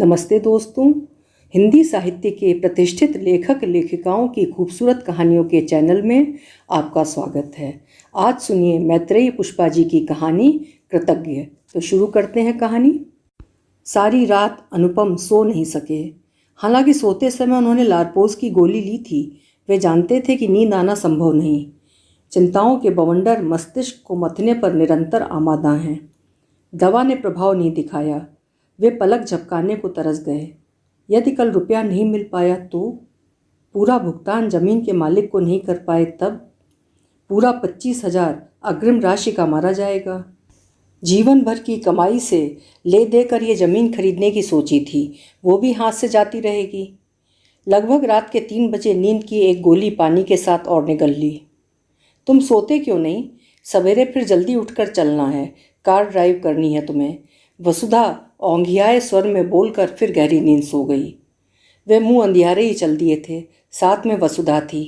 नमस्ते दोस्तों हिंदी साहित्य के प्रतिष्ठित लेखक लेखिकाओं की खूबसूरत कहानियों के चैनल में आपका स्वागत है आज सुनिए मैत्रेय पुष्पा जी की कहानी कृतज्ञ तो शुरू करते हैं कहानी सारी रात अनुपम सो नहीं सके हालांकि सोते समय उन्होंने लारपोज की गोली ली थी वे जानते थे कि नींद आना संभव नहीं चिंताओं के बवंडर मस्तिष्क को मथने पर निरंतर आमादा हैं दवा ने प्रभाव नहीं दिखाया वे पलक झपकाने को तरस गए यदि कल रुपया नहीं मिल पाया तो पूरा भुगतान जमीन के मालिक को नहीं कर पाए तब पूरा पच्चीस हजार अग्रिम राशि का मारा जाएगा जीवन भर की कमाई से ले दे कर ये ज़मीन खरीदने की सोची थी वो भी हाथ से जाती रहेगी लगभग रात के तीन बजे नींद की एक गोली पानी के साथ और निगल ली तुम सोते क्यों नहीं सवेरे फिर जल्दी उठकर चलना है कार ड्राइव करनी है तुम्हें वसुधा औंघियाए स्वर में बोलकर फिर गहरी नींद सो गई वे मुंह अंधियारे ही चल दिए थे साथ में वसुधा थी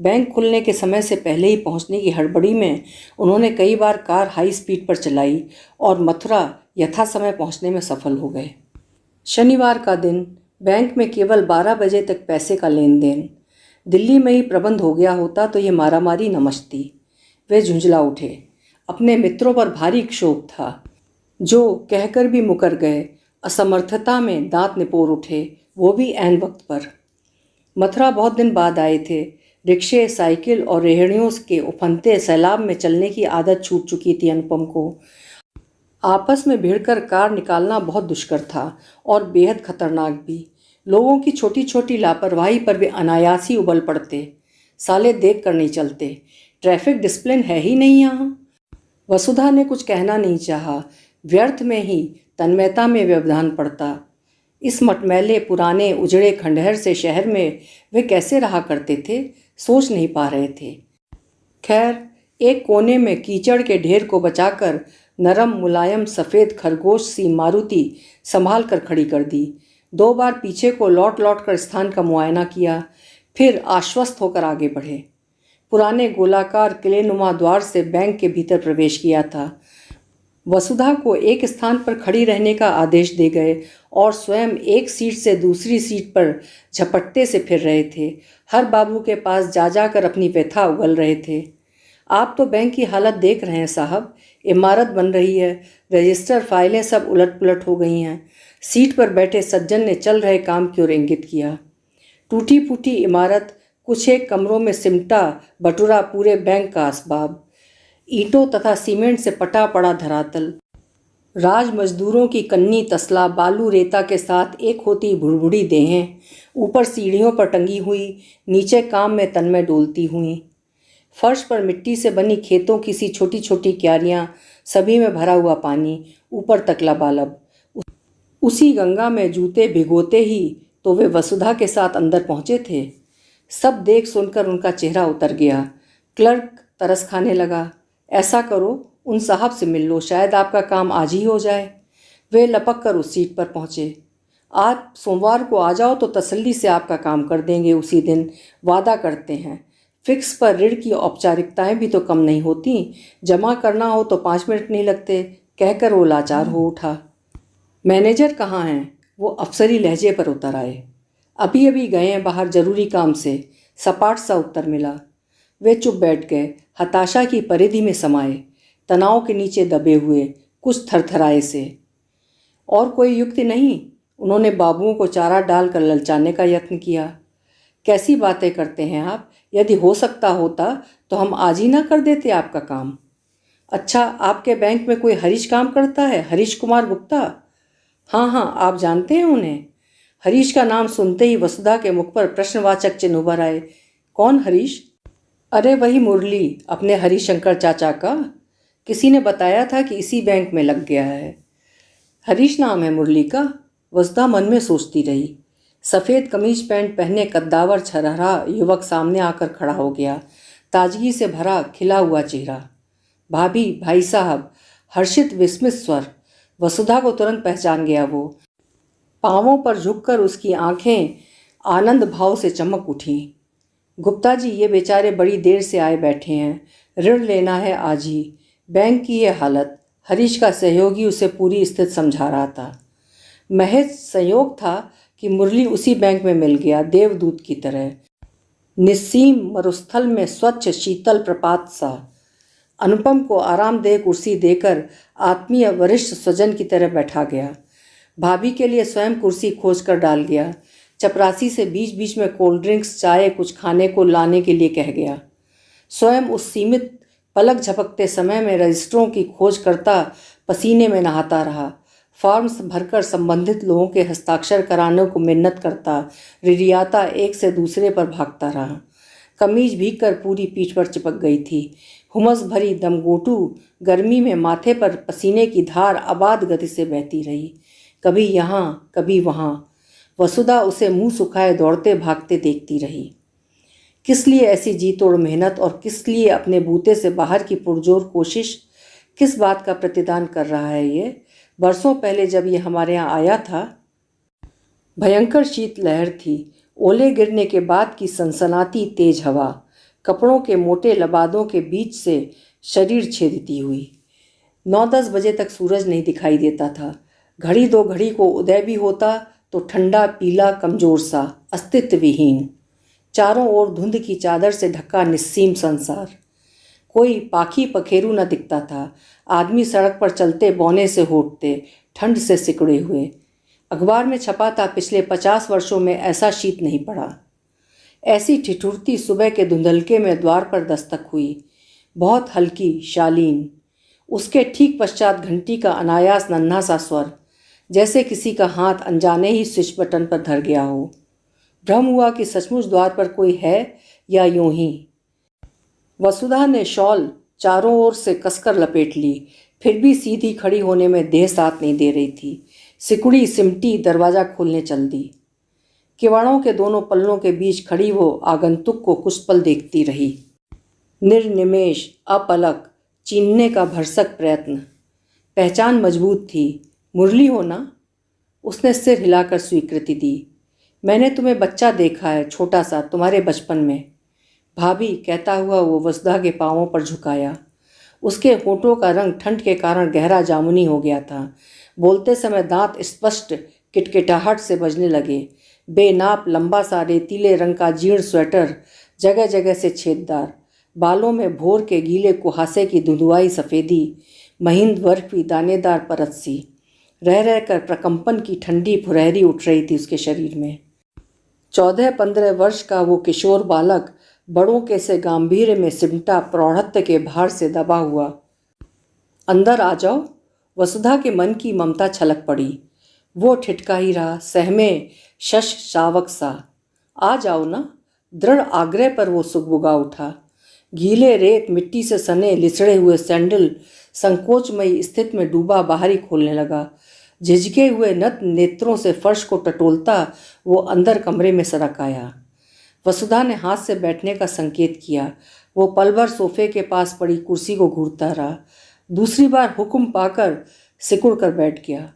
बैंक खुलने के समय से पहले ही पहुंचने की हड़बड़ी में उन्होंने कई बार कार हाई स्पीड पर चलाई और मथुरा यथा समय पहुंचने में सफल हो गए शनिवार का दिन बैंक में केवल 12 बजे तक पैसे का लेन देन दिल्ली में ही प्रबंध हो गया होता तो ये मारामारी नमचती वे झुंझला उठे अपने मित्रों पर भारी क्षोभ था जो कहकर भी मुकर गए असमर्थता में दांत निपोर उठे वो भी एन वक्त पर मथुरा बहुत दिन बाद आए थे रिक्शे साइकिल और रेहड़ियों के उफनते सैलाब में चलने की आदत छूट चुकी थी अनुपम को आपस में भिड़कर कार निकालना बहुत दुष्कर था और बेहद खतरनाक भी लोगों की छोटी छोटी लापरवाही पर वे अनायास ही उबल पड़ते साले देख कर नहीं चलते ट्रैफिक डिसप्लिन है ही नहीं यहाँ वसुधा ने कुछ कहना नहीं चाहा व्यर्थ में ही तन्मयता में व्यवधान पड़ता इस मटमैले पुराने उजड़े खंडहर से शहर में वे कैसे रहा करते थे सोच नहीं पा रहे थे खैर एक कोने में कीचड़ के ढेर को बचाकर नरम मुलायम सफ़ेद खरगोश सी मारुति संभाल कर खड़ी कर दी दो बार पीछे को लौट लौट कर स्थान का मुआयना किया फिर आश्वस्त होकर आगे बढ़े पुराने गोलाकार किले नुमा द्वार से बैंक के भीतर प्रवेश किया था वसुधा को एक स्थान पर खड़ी रहने का आदेश दे गए और स्वयं एक सीट से दूसरी सीट पर झपटते से फिर रहे थे हर बाबू के पास जा जाकर अपनी व्यथा उगल रहे थे आप तो बैंक की हालत देख रहे हैं साहब इमारत बन रही है रजिस्टर फाइलें सब उलट पुलट हो गई हैं सीट पर बैठे सज्जन ने चल रहे काम की ओर इंगित किया टूटी फूटी इमारत कुछ एक कमरों में सिमटा बटुरा पूरे बैंक का असबाब ईंटों तथा सीमेंट से पटा पड़ा धरातल राज मजदूरों की कन्नी तसला बालू रेता के साथ एक होती भुड़भुड़ी देहें ऊपर सीढ़ियों पर टंगी हुई नीचे काम में तन में डोलती हुई फर्श पर मिट्टी से बनी खेतों की सी छोटी छोटी क्यारियाँ सभी में भरा हुआ पानी ऊपर तकला बालब उसी गंगा में जूते भिगोते ही तो वे वसुधा के साथ अंदर पहुँचे थे सब देख सुनकर उनका चेहरा उतर गया क्लर्क तरस खाने लगा ऐसा करो उन साहब से मिल लो शायद आपका काम आज ही हो जाए वे लपक कर उस सीट पर पहुँचे आप सोमवार को आ जाओ तो तसल्ली से आपका काम कर देंगे उसी दिन वादा करते हैं फिक्स पर ऋण की औपचारिकताएं भी तो कम नहीं होती जमा करना हो तो पाँच मिनट नहीं लगते कहकर वो लाचार हो उठा मैनेजर कहाँ हैं वो अफसरी लहजे पर उतर आए अभी अभी गए हैं बाहर ज़रूरी काम से सपाट सा उत्तर मिला वे चुप बैठ गए हताशा की परिधि में समाये तनाव के नीचे दबे हुए कुछ थरथराए से और कोई युक्ति नहीं उन्होंने बाबुओं को चारा डालकर ललचाने का यत्न किया कैसी बातें करते हैं आप यदि हो सकता होता तो हम आज ही ना कर देते आपका काम अच्छा आपके बैंक में कोई हरीश काम करता है हरीश कुमार गुप्ता हाँ हाँ आप जानते हैं उन्हें हरीश का नाम सुनते ही वसुधा के मुख पर प्रश्नवाचक चिन्ह उभर आए कौन हरीश अरे वही मुरली अपने हरीशंकर चाचा का किसी ने बताया था कि इसी बैंक में लग गया है हरीश नाम है मुरली का वसदा मन में सोचती रही सफ़ेद कमीज पैंट पहने कद्दावर छरहरा युवक सामने आकर खड़ा हो गया ताजगी से भरा खिला हुआ चेहरा भाभी भाई साहब हर्षित विस्मित स्वर वसुधा को तुरंत पहचान गया वो पाँवों पर झुककर उसकी आंखें आनंद भाव से चमक उठीं गुप्ता जी ये बेचारे बड़ी देर से आए बैठे हैं ऋण लेना है आज ही बैंक की ये हालत हरीश का सहयोगी उसे पूरी स्थिति समझा रहा था महज संयोग था कि मुरली उसी बैंक में मिल गया देवदूत की तरह निस्सीम मरुस्थल में स्वच्छ शीतल प्रपात सा अनुपम को आरामदेह कुर्सी देकर आत्मीय वरिष्ठ स्वजन की तरह बैठा गया भाभी के लिए स्वयं कुर्सी खोज कर डाल गया चपरासी से बीच बीच में कोल्ड ड्रिंक्स चाय कुछ खाने को लाने के लिए कह गया स्वयं उस सीमित पलक झपकते समय में रजिस्टरों की खोज करता पसीने में नहाता रहा फॉर्म्स भरकर संबंधित लोगों के हस्ताक्षर कराने को मिन्नत करता रिरियाता एक से दूसरे पर भागता रहा कमीज भीग कर पूरी पीठ पर चिपक गई थी हुमस भरी दमगोटू गर्मी में माथे पर पसीने की धार आबाद गति से बहती रही कभी यहाँ कभी वहाँ वसुधा उसे मुंह सुखाए दौड़ते भागते देखती रही किस लिए ऐसी जी तोड़ मेहनत और किस लिए अपने बूते से बाहर की पुरजोर कोशिश किस बात का प्रतिदान कर रहा है ये बरसों पहले जब ये हमारे यहाँ आया था भयंकर शीतलहर थी ओले गिरने के बाद की सनसनाती तेज हवा कपड़ों के मोटे लबादों के बीच से शरीर छेदती हुई नौ दस बजे तक सूरज नहीं दिखाई देता था घड़ी दो घड़ी को उदय भी होता तो ठंडा पीला कमज़ोर सा अस्तित्व विहीन चारों ओर धुंध की चादर से ढका निस्सीम संसार कोई पाखी पखेरू न दिखता था आदमी सड़क पर चलते बौने से होटते ठंड से सिकड़े हुए अखबार में छपा था पिछले पचास वर्षों में ऐसा शीत नहीं पड़ा ऐसी ठिठुरती सुबह के धुंधलके में द्वार पर दस्तक हुई बहुत हल्की शालीन उसके ठीक पश्चात घंटी का अनायास नन्हा सा स्वर जैसे किसी का हाथ अनजाने ही स्विच बटन पर धर गया हो भ्रम हुआ कि सचमुच द्वार पर कोई है या यूं ही वसुधा ने शॉल चारों ओर से कसकर लपेट ली फिर भी सीधी खड़ी होने में देह साथ नहीं दे रही थी सिकुड़ी सिमटी दरवाज़ा खोलने चल दी किवाड़ों के दोनों पल्लों के बीच खड़ी वो आगंतुक को कुछ पल देखती रही निर्निमेश अपलक चीनने का भरसक प्रयत्न पहचान मजबूत थी मुरली हो ना उसने सिर हिलाकर स्वीकृति दी मैंने तुम्हें बच्चा देखा है छोटा सा तुम्हारे बचपन में भाभी कहता हुआ वो वसुधा के पाँवों पर झुकाया उसके होठों का रंग ठंड के कारण गहरा जामुनी हो गया था बोलते समय दांत स्पष्ट किटकिटाहट से बजने लगे बेनाप लंबा सा रेतीले रंग का जीर्ण स्वेटर जगह जगह से छेददार बालों में भोर के गीले कुहासे की धुंधुआई सफ़ेदी महिंद बर्फ दानेदार परत सी रह रहकर प्रकंपन की ठंडी फुरहरी उठ रही थी उसके शरीर में चौदह पंद्रह वर्ष का वो किशोर बालक बड़ों के से गंभीर में सिमटा प्रौढ़त्व के भार से दबा हुआ अंदर आ जाओ वसुधा के मन की ममता छलक पड़ी वो ठिटका ही रहा सहमे शश शावक सा आ जाओ ना दृढ़ आग्रह पर वो सुगबुगा उठा गीले रेत मिट्टी से सने लिसड़े हुए सैंडल संकोचमयी स्थित में डूबा बाहरी खोलने लगा झिझके हुए नत नेत्रों से फर्श को टटोलता वो अंदर कमरे में सरक आया वसुधा ने हाथ से बैठने का संकेत किया वो पलभर सोफे के पास पड़ी कुर्सी को घूरता रहा दूसरी बार हुक्म पाकर सिकुड़ कर बैठ गया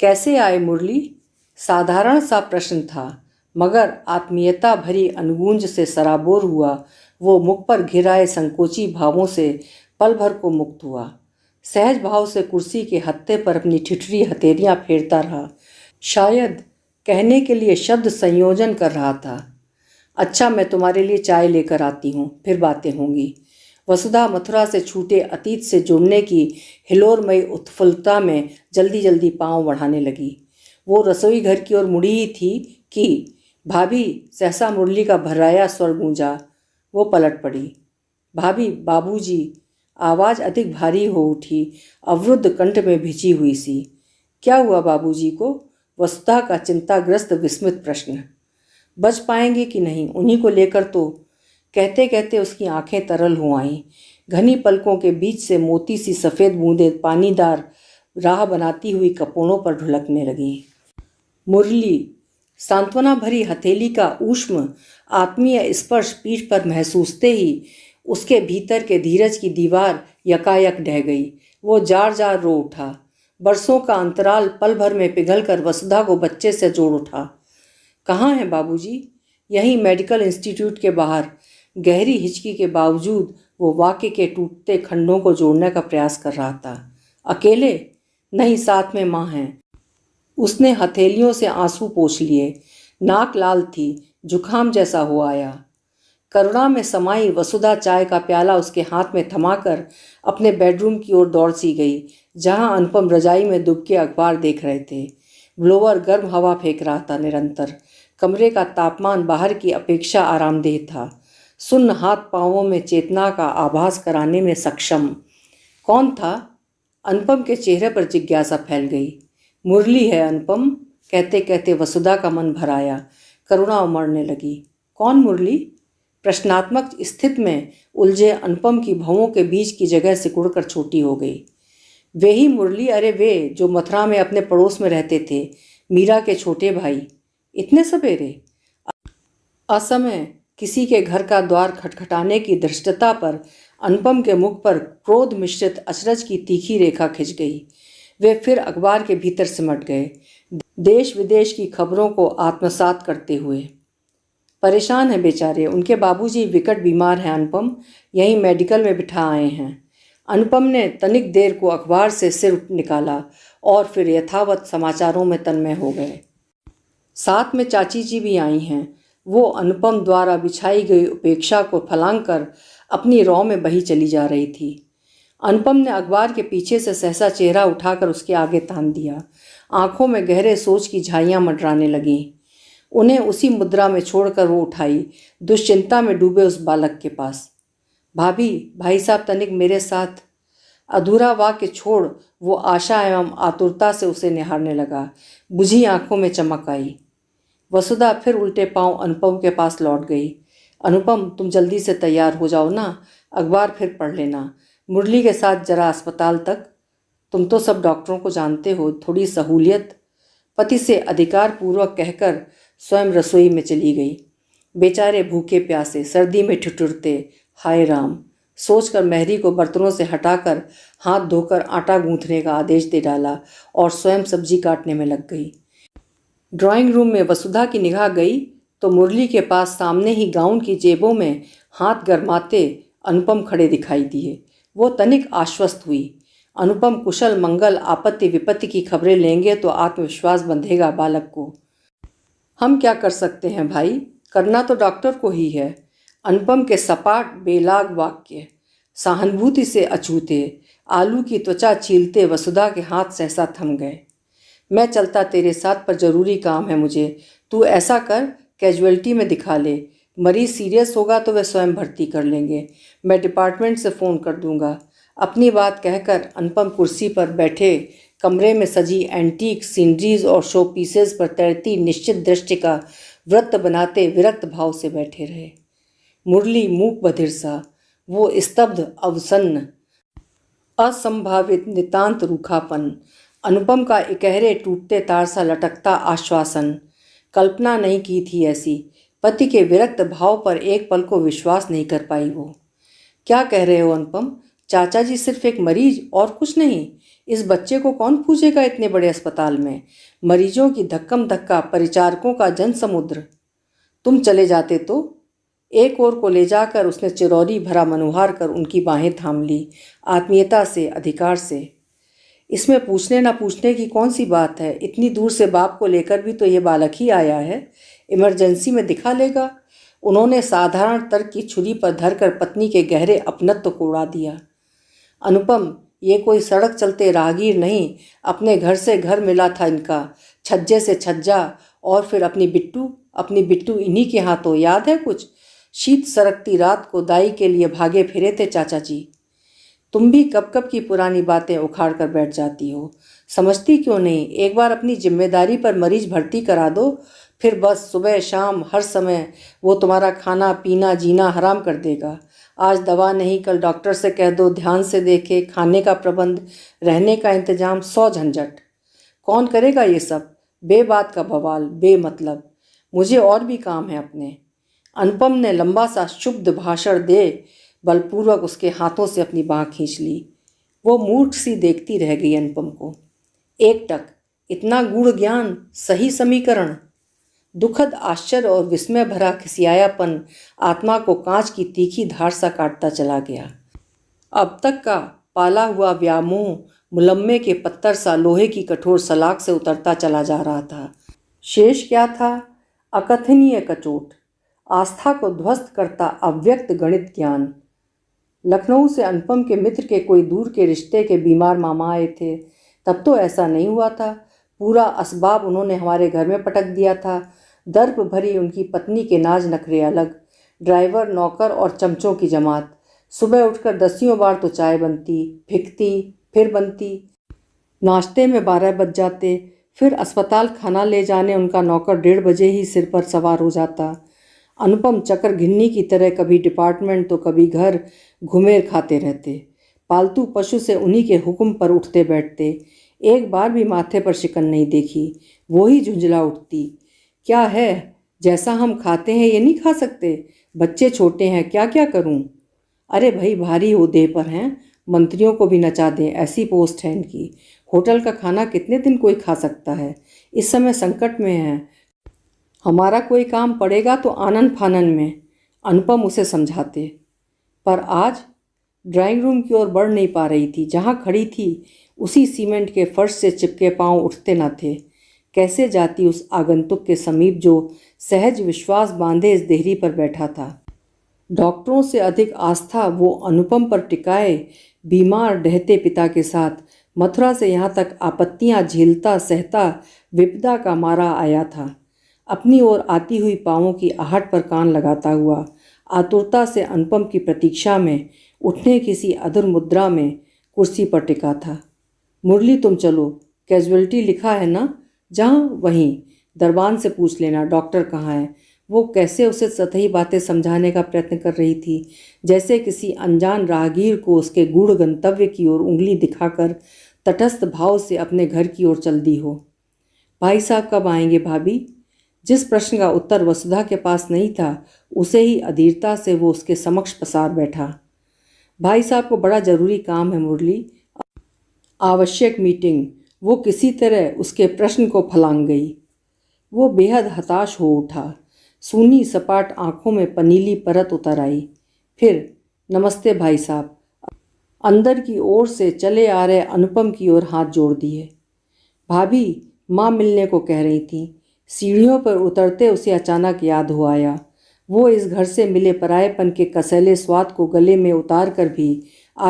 कैसे आए मुरली साधारण सा प्रश्न था मगर आत्मीयता भरी अनगूंज से सराबोर हुआ वो मुख पर घिराए संकोची भावों से पल भर को मुक्त हुआ सहज भाव से कुर्सी के हत्ते पर अपनी ठिठरी हथेलियाँ फेरता रहा शायद कहने के लिए शब्द संयोजन कर रहा था अच्छा मैं तुम्हारे लिए चाय लेकर आती हूँ फिर बातें होंगी वसुधा मथुरा से छूटे अतीत से जुड़ने की हिलोरमयी उत्फुल्लता में जल्दी जल्दी पाँव बढ़ाने लगी वो रसोई घर की ओर मुड़ी ही थी कि भाभी सहसा मुरली का भर्राया स्वर गूंजा वो पलट पड़ी भाभी बाबूजी आवाज़ अधिक भारी हो उठी अवरुद्ध कंठ में भिची हुई सी क्या हुआ बाबूजी को वस्तुता का चिंताग्रस्त विस्मित प्रश्न बच पाएंगे कि नहीं उन्हीं को लेकर तो कहते कहते उसकी आंखें तरल हो आईं घनी पलकों के बीच से मोती सी सफ़ेद बूंदें पानीदार राह बनाती हुई कपोड़ों पर ढुलकने लगीं मुरली सांत्वना भरी हथेली का ऊष्म आत्मीय स्पर्श पीठ पर महसूसते ही उसके भीतर के धीरज की दीवार यकायक ढह गई वो जार जार रो उठा बरसों का अंतराल पल भर में पिघल कर वसुधा को बच्चे से जोड़ उठा कहाँ हैं बाबूजी? यहीं मेडिकल इंस्टीट्यूट के बाहर गहरी हिचकी के बावजूद वो वाक्य के टूटते खंडों को जोड़ने का प्रयास कर रहा था अकेले नहीं साथ में माँ हैं उसने हथेलियों से आंसू पोछ लिए नाक लाल थी जुखाम जैसा हो आया करुणा में समाई वसुधा चाय का प्याला उसके हाथ में थमाकर अपने बेडरूम की ओर दौड़ सी गई जहां अनुपम रजाई में दुबके अखबार देख रहे थे ब्लोअर गर्म हवा फेंक रहा था निरंतर कमरे का तापमान बाहर की अपेक्षा आरामदेह था सुन्न हाथ पाँवों में चेतना का आभास कराने में सक्षम कौन था अनुपम के चेहरे पर जिज्ञासा फैल गई मुरली है अनुपम कहते कहते वसुधा का मन भराया करुणा उमड़ने लगी कौन मुरली प्रश्नात्मक स्थिति में उलझे अनुपम की भवों के बीच की जगह सिकुड़ कर छोटी हो गई वे ही मुरली अरे वे जो मथुरा में अपने पड़ोस में रहते थे मीरा के छोटे भाई इतने सवेरे असमय किसी के घर का द्वार खटखटाने की धृष्टता पर अनुपम के मुख पर क्रोध मिश्रित अचरज की तीखी रेखा खिंच गई वे फिर अखबार के भीतर सिमट गए देश विदेश की खबरों को आत्मसात करते हुए परेशान हैं बेचारे उनके बाबूजी विकट बीमार हैं अनुपम यहीं मेडिकल में बिठा आए हैं अनुपम ने तनिक देर को अखबार से सिर निकाला और फिर यथावत समाचारों में तन्मय हो गए साथ में चाची जी भी आई हैं वो अनुपम द्वारा बिछाई गई उपेक्षा को फलांग कर अपनी रॉ में बही चली जा रही थी अनुपम ने अखबार के पीछे से सहसा चेहरा उठाकर उसके आगे तान दिया आंखों में गहरे सोच की झाइयाँ मंडराने लगीं उन्हें उसी मुद्रा में छोड़कर वो उठाई दुश्चिंता में डूबे उस बालक के पास भाभी भाई साहब तनिक मेरे साथ अधूरा वाक्य छोड़ वो आशा एवं आतुरता से उसे निहारने लगा बुझी आंखों में चमक आई वसुधा फिर उल्टे पांव अनुपम के पास लौट गई अनुपम तुम जल्दी से तैयार हो जाओ ना अखबार फिर पढ़ लेना मुरली के साथ जरा अस्पताल तक तुम तो सब डॉक्टरों को जानते हो थोड़ी सहूलियत पति से अधिकार पूर्वक कहकर स्वयं रसोई में चली गई बेचारे भूखे प्यासे सर्दी में ठिठुरते हाय राम सोचकर महरी को बर्तनों से हटाकर हाथ धोकर आटा गूंथने का आदेश दे डाला और स्वयं सब्जी काटने में लग गई ड्राइंग रूम में वसुधा की निगाह गई तो मुरली के पास सामने ही गाउन की जेबों में हाथ गरमाते अनुपम खड़े दिखाई दिए वो तनिक आश्वस्त हुई अनुपम कुशल मंगल आपत्ति विपत्ति की खबरें लेंगे तो आत्मविश्वास बंधेगा बालक को हम क्या कर सकते हैं भाई करना तो डॉक्टर को ही है अनुपम के सपाट बेलाग वाक्य सहानुभूति से अछूते आलू की त्वचा छीलते वसुधा के हाथ सहसा थम गए मैं चलता तेरे साथ पर जरूरी काम है मुझे तू ऐसा कर कैजुअलिटी में दिखा ले मरीज़ सीरियस होगा तो वह स्वयं भर्ती कर लेंगे मैं डिपार्टमेंट से फ़ोन कर दूंगा अपनी बात कहकर अनुपम कुर्सी पर बैठे कमरे में सजी एंटीक सीनरीज और शो पीसेस पर तैरती निश्चित दृष्टि का व्रत बनाते विरक्त भाव से बैठे रहे मुरली मूक बधिर सा वो स्तब्ध अवसन्न असंभावित नितांत रूखापन अनुपम का इकहरे टूटते तार सा लटकता आश्वासन कल्पना नहीं की थी ऐसी पति के विरक्त भाव पर एक पल को विश्वास नहीं कर पाई वो क्या कह रहे हो अनुपम चाचा जी सिर्फ एक मरीज और कुछ नहीं इस बच्चे को कौन पूछेगा इतने बड़े अस्पताल में मरीजों की धक्कम धक्का परिचारकों का जन समुद्र तुम चले जाते तो एक ओर को ले जाकर उसने चिरौरी भरा मनुहार कर उनकी बाहें थाम ली आत्मीयता से अधिकार से इसमें पूछने ना पूछने की कौन सी बात है इतनी दूर से बाप को लेकर भी तो ये बालक ही आया है इमरजेंसी में दिखा लेगा उन्होंने साधारण तर्क की छुरी पर धरकर पत्नी के गहरे अपनत्व को उड़ा दिया अनुपम ये कोई सड़क चलते राहगीर नहीं अपने घर से घर मिला था इनका छज्जे से छज्जा और फिर अपनी बिट्टू अपनी बिट्टू इन्हीं के हाथों याद है कुछ शीत सरकती रात को दाई के लिए भागे फिरे थे चाचा जी तुम भी कब कब की पुरानी बातें उखाड़ कर बैठ जाती हो समझती क्यों नहीं एक बार अपनी जिम्मेदारी पर मरीज भर्ती करा दो फिर बस सुबह शाम हर समय वो तुम्हारा खाना पीना जीना हराम कर देगा आज दवा नहीं कल डॉक्टर से कह दो ध्यान से देखे खाने का प्रबंध रहने का इंतजाम सौ झंझट कौन करेगा ये सब बेबात का बवाल बेमतलब मुझे और भी काम है अपने अनुपम ने लंबा सा शुभ्ध भाषण दे बलपूर्वक उसके हाथों से अपनी बाँह खींच ली वो मूर्ख सी देखती रह गई अनुपम को एक टक इतना गूढ़ ज्ञान सही समीकरण दुखद आश्चर्य और विस्मय भरा खिसियायापन आत्मा को कांच की तीखी धार सा काटता चला गया अब तक का पाला हुआ व्यामोह मुलम्मे के पत्थर सा लोहे की कठोर सलाख से उतरता चला जा रहा था शेष क्या था अकथनीय कचोट आस्था को ध्वस्त करता अव्यक्त गणित ज्ञान लखनऊ से अनुपम के मित्र के कोई दूर के रिश्ते के बीमार मामा आए थे तब तो ऐसा नहीं हुआ था पूरा असबाब उन्होंने हमारे घर में पटक दिया था दर्प भरी उनकी पत्नी के नाज नखरे अलग ड्राइवर नौकर और चमचों की जमात सुबह उठकर दसियों बार तो चाय बनती फिकती फिर बनती नाश्ते में बारह बज जाते फिर अस्पताल खाना ले जाने उनका नौकर डेढ़ बजे ही सिर पर सवार हो जाता अनुपम चक्कर घिन्नी की तरह कभी डिपार्टमेंट तो कभी घर घुमेर खाते रहते पालतू पशु से उन्हीं के हुक्म पर उठते बैठते एक बार भी माथे पर शिकन नहीं देखी वो ही झुंझला उठती क्या है जैसा हम खाते हैं ये नहीं खा सकते बच्चे छोटे हैं क्या क्या करूं अरे भाई भारी उहदे पर हैं मंत्रियों को भी नचा दें ऐसी पोस्ट है इनकी होटल का खाना कितने दिन कोई खा सकता है इस समय संकट में है हमारा कोई काम पड़ेगा तो आनंद फानन में अनुपम उसे समझाते पर आज ड्राइंग रूम की ओर बढ़ नहीं पा रही थी जहाँ खड़ी थी उसी सीमेंट के फर्श से चिपके पांव उठते ना थे कैसे जाती उस आगंतुक के समीप जो सहज विश्वास बांधे इस देहरी पर बैठा था डॉक्टरों से अधिक आस्था वो अनुपम पर टिकाए बीमार डहते पिता के साथ मथुरा से यहाँ तक आपत्तियाँ झेलता सहता विपदा का मारा आया था अपनी ओर आती हुई पाँवों की आहट पर कान लगाता हुआ आतुरता से अनुपम की प्रतीक्षा में उठने किसी अधुर मुद्रा में कुर्सी पर टिका था मुरली तुम चलो कैजुअलिटी लिखा है ना जहाँ वहीं दरबान से पूछ लेना डॉक्टर कहाँ है वो कैसे उसे सतही बातें समझाने का प्रयत्न कर रही थी जैसे किसी अनजान राहगीर को उसके गूढ़ गंतव्य की ओर उंगली दिखाकर तटस्थ भाव से अपने घर की ओर चल दी हो भाई साहब कब आएंगे भाभी जिस प्रश्न का उत्तर वसुधा के पास नहीं था उसे ही अधीरता से वो उसके समक्ष पसार बैठा भाई साहब को बड़ा ज़रूरी काम है मुरली आवश्यक मीटिंग वो किसी तरह उसके प्रश्न को फलांग गई वो बेहद हताश हो उठा सूनी सपाट आंखों में पनीली परत उतर आई फिर नमस्ते भाई साहब अंदर की ओर से चले आ रहे अनुपम की ओर हाथ जोड़ दिए भाभी माँ मिलने को कह रही थी सीढ़ियों पर उतरते उसे अचानक याद हो आया वो इस घर से मिले परायेपन के कसैले स्वाद को गले में उतार कर भी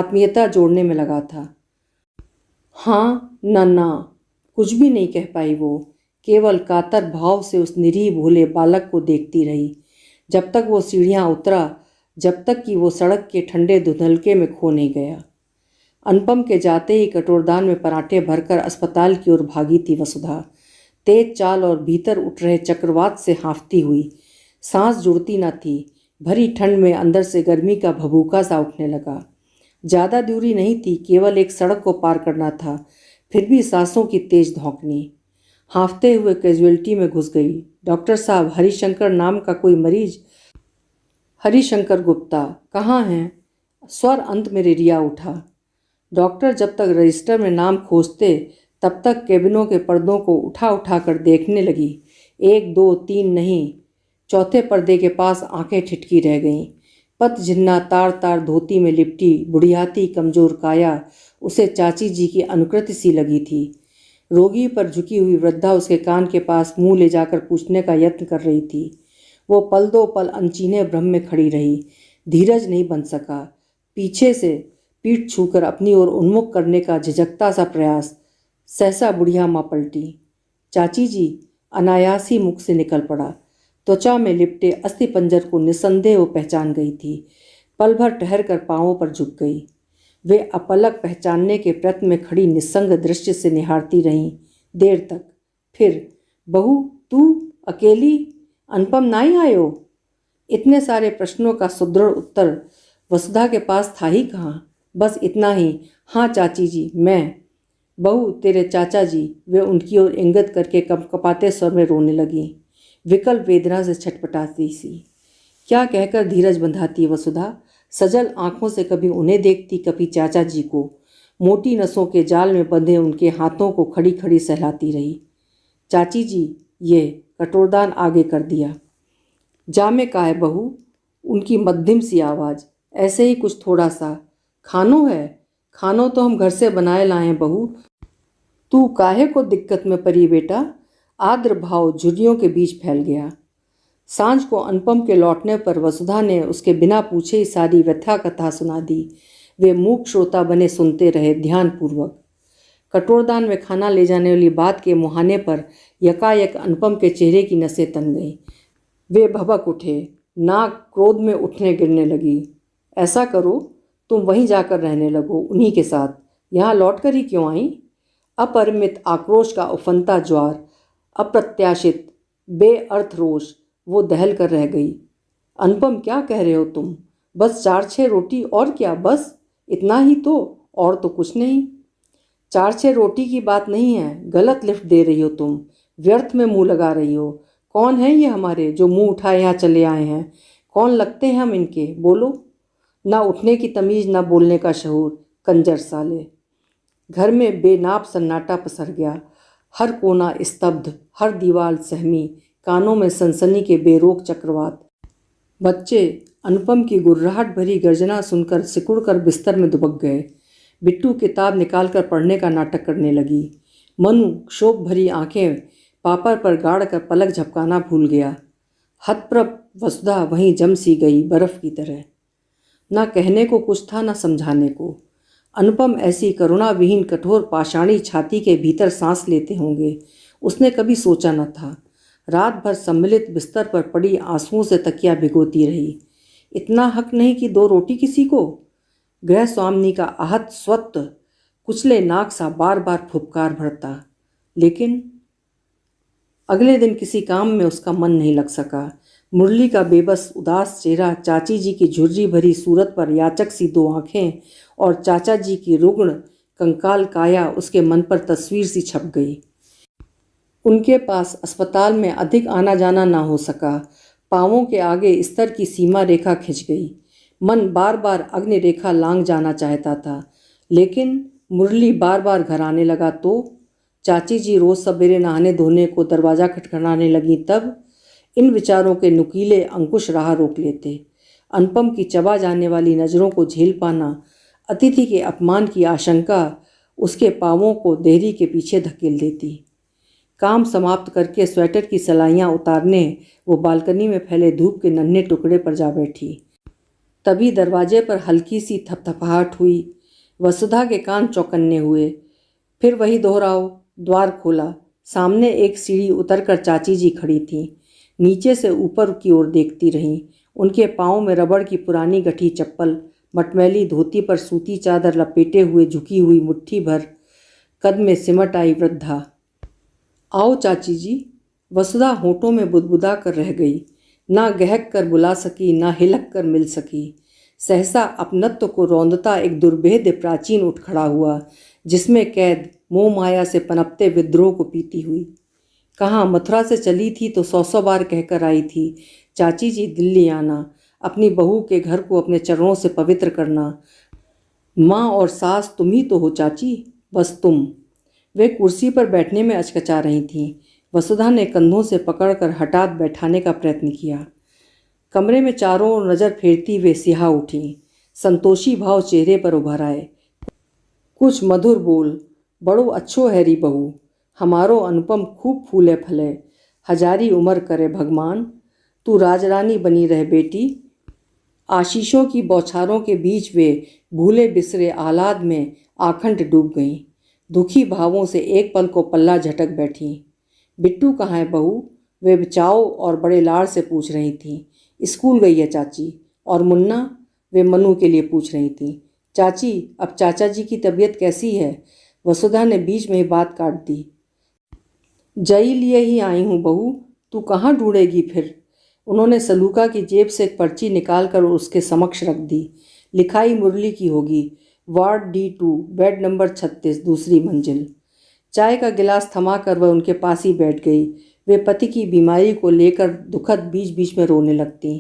आत्मीयता जोड़ने में लगा था हाँ ना कुछ भी नहीं कह पाई वो केवल कातर भाव से उस निरीह भोले बालक को देखती रही जब तक वो सीढ़ियाँ उतरा जब तक कि वो सड़क के ठंडे धुंधलके में खो नहीं गया अनुपम के जाते ही कटोरदान में पराठे भरकर अस्पताल की ओर भागी थी वसुधा तेज चाल और भीतर उठ रहे चक्रवात से हाँफती हुई सांस जुड़ती न थी भरी ठंड में अंदर से गर्मी का भभूका सा उठने लगा ज़्यादा दूरी नहीं थी केवल एक सड़क को पार करना था फिर भी सांसों की तेज धौंकनी हाँफते हुए कैजुअलिटी में घुस गई डॉक्टर साहब हरिशंकर नाम का कोई मरीज हरिशंकर गुप्ता कहाँ हैं स्वर अंत में रेडिया उठा डॉक्टर जब तक रजिस्टर में नाम खोजते तब तक केबिनों के पर्दों को उठा उठा कर देखने लगी एक दो तीन नहीं चौथे पर्दे के पास आंखें ठिटकी रह गईं झिन्ना तार तार धोती में लिपटी बुढ़ियाती कमजोर काया उसे चाची जी की अनुकृति सी लगी थी रोगी पर झुकी हुई वृद्धा उसके कान के पास मुंह ले जाकर पूछने का यत्न कर रही थी वो पल दो पल अनचीने भ्रम में खड़ी रही धीरज नहीं बन सका पीछे से पीठ छूकर अपनी ओर उन्मुख करने का झिझकता सा प्रयास सहसा बुढ़िया माँ पलटी चाची जी अनायास ही मुख से निकल पड़ा त्वचा में लिपटे अस्थि पंजर को निसंदेह वो पहचान गई थी पल भर ठहर कर पाँवों पर झुक गई वे अपलक पहचानने के प्रत में खड़ी निसंग दृश्य से निहारती रहीं देर तक फिर बहू तू अकेली अनुपम ही आयो इतने सारे प्रश्नों का सुदृढ़ उत्तर वसुधा के पास था ही कहाँ बस इतना ही हाँ चाची जी मैं बहू तेरे चाचा जी वे उनकी ओर इंगत करके कपाते स्वर में रोने लगी विकल्प वेदना से छटपटाती सी क्या कहकर धीरज बंधाती वसुधा सजल आंखों से कभी उन्हें देखती कभी चाचा जी को मोटी नसों के जाल में बंधे उनके हाथों को खड़ी खड़ी सहलाती रही चाची जी ये कटोरदान आगे कर दिया में का है बहू उनकी मध्यम सी आवाज़ ऐसे ही कुछ थोड़ा सा खानो है खानो तो हम घर से बनाए लाए बहू तू काहे को दिक्कत में परी बेटा आद्र भाव झुरियों के बीच फैल गया सांझ को अनुपम के लौटने पर वसुधा ने उसके बिना पूछे ही सारी व्यथा कथा सुना दी वे मूक श्रोता बने सुनते रहे ध्यानपूर्वक कटोरदान में खाना ले जाने वाली बात के मुहाने पर यकायक अनुपम के चेहरे की नसें तन गईं वे भबक उठे नाक क्रोध में उठने गिरने लगी ऐसा करो तुम वहीं जाकर रहने लगो उन्हीं के साथ यहाँ लौट कर ही क्यों आई अपरिमित आक्रोश का उफनता ज्वार अप्रत्याशित बेअर्थ रोष वो दहल कर रह गई अनुपम क्या कह रहे हो तुम बस चार छः रोटी और क्या बस इतना ही तो और तो कुछ नहीं चार छः रोटी की बात नहीं है गलत लिफ्ट दे रही हो तुम व्यर्थ में मुंह लगा रही हो कौन है ये हमारे जो मुंह उठाए यहाँ चले आए हैं कौन लगते हैं हम इनके बोलो ना उठने की तमीज़ ना बोलने का शहूर कंजर साले घर में बेनाप सन्नाटा पसर गया हर कोना स्तब्ध हर दीवार सहमी कानों में सनसनी के बेरोक चक्रवात बच्चे अनुपम की गुर्राहट भरी गर्जना सुनकर सिकुड़ कर बिस्तर में दुबक गए बिट्टू किताब निकालकर पढ़ने का नाटक करने लगी मनु क्षोभ भरी आंखें पापर पर गाड़ कर पलक झपकाना भूल गया हतप्रभ वसुधा वहीं जम सी गई बर्फ़ की तरह ना कहने को कुछ था ना समझाने को अनुपम ऐसी करुणा विहीन कठोर पाषाणी छाती के भीतर सांस लेते होंगे उसने कभी सोचा न था रात भर सम्मिलित बिस्तर पर पड़ी आंसुओं से तकिया भिगोती रही इतना हक नहीं कि दो रोटी किसी को गृह स्वामी का आहत स्वत कुचले नाक सा बार बार फुपकार भरता लेकिन अगले दिन किसी काम में उसका मन नहीं लग सका मुरली का बेबस उदास चेहरा चाची जी की झुर्री भरी सूरत पर याचक सी दो आँखें और चाचा जी की रुग्ण कंकाल काया उसके मन पर तस्वीर सी छप गई उनके पास अस्पताल में अधिक आना जाना ना हो सका पाँवों के आगे स्तर की सीमा रेखा खिंच गई मन बार बार अग्नि रेखा लांग जाना चाहता था लेकिन मुरली बार बार घर आने लगा तो चाची जी रोज़ सवेरे नहाने धोने को दरवाज़ा खटखटाने लगी तब इन विचारों के नुकीले अंकुश राह रोक लेते अनुपम की चबा जाने वाली नज़रों को झेल पाना अतिथि के अपमान की आशंका उसके पावों को देहरी के पीछे धकेल देती काम समाप्त करके स्वेटर की सलाइयाँ उतारने वो बालकनी में फैले धूप के नन्हे टुकड़े पर जा बैठी तभी दरवाजे पर हल्की सी थपथपाहट हुई वसुधा के कान चौकन्ने हुए फिर वही दोहराओ द्वार खोला सामने एक सीढ़ी उतरकर चाची जी खड़ी थी नीचे से ऊपर की ओर देखती रहीं उनके पाँव में रबड़ की पुरानी गठी चप्पल मटमैली धोती पर सूती चादर लपेटे हुए झुकी हुई मुट्ठी भर कद में सिमट आई वृद्धा आओ चाची जी वसुधा होठों में बुदबुदा कर रह गई ना गहक कर बुला सकी ना हिलक कर मिल सकी सहसा अपनत्व को रौंदता एक दुर्भेद्य प्राचीन उठ खड़ा हुआ जिसमें कैद मोह माया से पनपते विद्रोह को पीती हुई कहाँ मथुरा से चली थी तो सौ सौ बार कहकर आई थी चाची जी दिल्ली आना अपनी बहू के घर को अपने चरणों से पवित्र करना माँ और सास तुम ही तो हो चाची बस तुम वे कुर्सी पर बैठने में अचकचा रही थीं वसुधा ने कंधों से पकड़कर हटात बैठाने का प्रयत्न किया कमरे में चारों ओर नज़र फेरती वे सिहा उठी संतोषी भाव चेहरे पर उभर आए कुछ मधुर बोल बड़ो अच्छो हैरी बहू हमारो अनुपम खूब फूले फले हजारी उम्र करे भगवान तू राजरानी बनी रह बेटी आशीषों की बौछारों के बीच वे भूले बिसरे आलाद में आखंड डूब गईं दुखी भावों से एक पल को पल्ला झटक बैठी बिट्टू कहाँ है बहू वे बचाओ और बड़े लाड़ से पूछ रही थी स्कूल गई है चाची और मुन्ना वे मनु के लिए पूछ रही थी चाची अब चाचा जी की तबीयत कैसी है वसुधा ने बीच में ही बात काट दी जई लिए ही आई हूँ बहू तू कहाँ ढूंढेगी फिर उन्होंने सलूका की जेब से एक पर्ची निकाल कर उसके समक्ष रख दी लिखाई मुरली की होगी ward D two bed number छत्तीस दूसरी मंजिल चाय का गिलास थमा कर वह उनके पास ही बैठ गई वे पति की बीमारी को लेकर दुखद बीच बीच में रोने लगती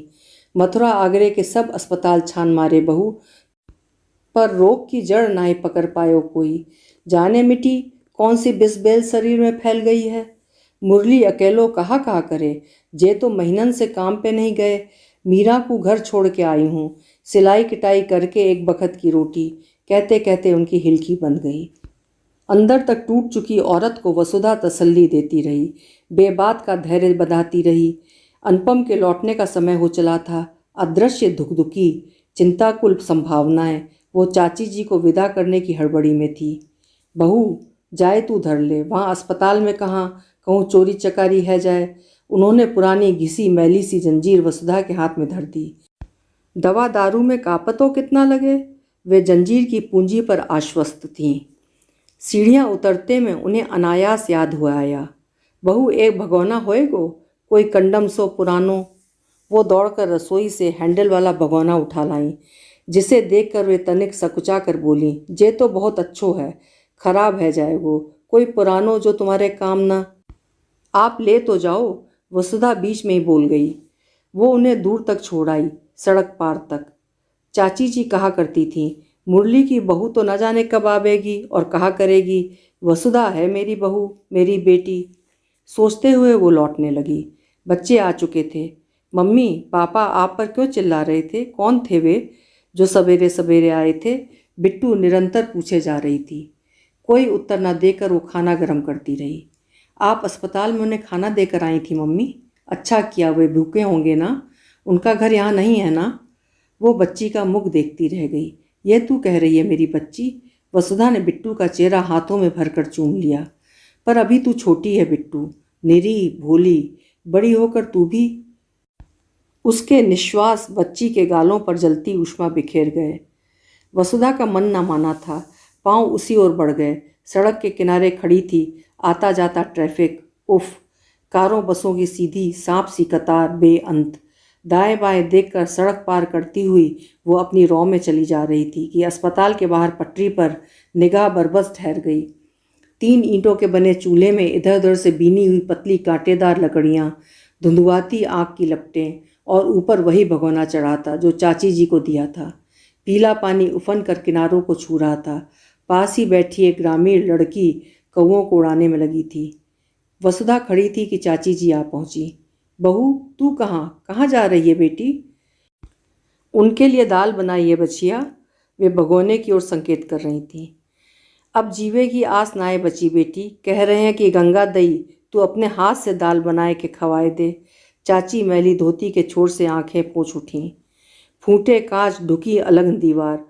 मथुरा आगरे के सब अस्पताल छान मारे बहू पर रोग की जड़ ना ही पकड़ पायो कोई जाने मिट्टी कौन सी बिसबेल शरीर में फैल गई है मुरली अकेलो कहाँ कहा करे जे तो महीनन से काम पे नहीं गए मीरा को घर छोड़ के आई हूँ सिलाई कटाई करके एक बखत की रोटी कहते कहते उनकी हिलकी बन गई अंदर तक टूट चुकी औरत को वसुधा तसल्ली देती रही बेबात का धैर्य बधाती रही अनुपम के लौटने का समय हो चला था अदृश्य धुकधुकी चिंताकुल संभावनाएं वो चाची जी को विदा करने की हड़बड़ी में थी बहू जाए तू धर ले वहाँ अस्पताल में कहाँ कहूँ चोरी चकारी है जाए उन्होंने पुरानी घिसी मैली सी जंजीर वसुधा के हाथ में धर दी दवा दारू में कापतों कितना लगे वे जंजीर की पूंजी पर आश्वस्त थीं सीढ़ियाँ उतरते में उन्हें अनायास याद हो आया बहू एक भगोना होएगो कोई कंडम सो पुरानो वो दौड़कर रसोई से हैंडल वाला भगोना उठा लाईं जिसे देखकर वे तनिक सकुचा कर बोली जे तो बहुत अच्छो है खराब है जाएगो कोई पुरानो जो तुम्हारे काम ना आप ले तो जाओ वसुधा बीच में ही बोल गई वो उन्हें दूर तक छोड़ आई सड़क पार तक चाची जी कहा करती थी मुरली की बहू तो न जाने कब आवेगी और कहा करेगी वसुधा है मेरी बहू मेरी बेटी सोचते हुए वो लौटने लगी बच्चे आ चुके थे मम्मी पापा आप पर क्यों चिल्ला रहे थे कौन थे वे जो सवेरे सवेरे आए थे बिट्टू निरंतर पूछे जा रही थी कोई उत्तर ना देकर वो खाना गर्म करती रही आप अस्पताल में उन्हें खाना देकर आई थी मम्मी अच्छा किया वे भूखे होंगे ना उनका घर यहाँ नहीं है ना वो बच्ची का मुख देखती रह गई यह तू कह रही है मेरी बच्ची वसुधा ने बिट्टू का चेहरा हाथों में भरकर चूम लिया पर अभी तू छोटी है बिट्टू निरी भोली बड़ी होकर तू भी उसके निश्वास बच्ची के गालों पर जलती उष्मा बिखेर गए वसुधा का मन न माना था पांव उसी ओर बढ़ गए सड़क के किनारे खड़ी थी आता जाता ट्रैफिक उफ कारों बसों की सीधी सांप सी कतार बेअंत दाएं बाएं देखकर सड़क पार करती हुई वो अपनी रॉ में चली जा रही थी कि अस्पताल के बाहर पटरी पर निगाह बरबस ठहर गई तीन ईंटों के बने चूल्हे में इधर उधर से बीनी हुई पतली कांटेदार लकड़ियाँ धुंधुआती आग की लपटें और ऊपर वही भगोना चढ़ा था जो चाची जी को दिया था पीला पानी उफन कर किनारों को छू रहा था पास ही बैठी एक ग्रामीण लड़की कौओं को उड़ाने में लगी थी वसुधा खड़ी थी कि चाची जी आ पहुंची बहू तू कहाँ कहाँ जा रही है बेटी उनके लिए दाल बनाई है बचिया वे भगोने की ओर संकेत कर रही थी अब जीवे की आस नाए बची बेटी कह रहे हैं कि गंगा दई तू अपने हाथ से दाल बनाए के खवाए दे चाची मैली धोती के छोर से आंखें पोछ उठीं फूटे कांच ढुकी अलग दीवार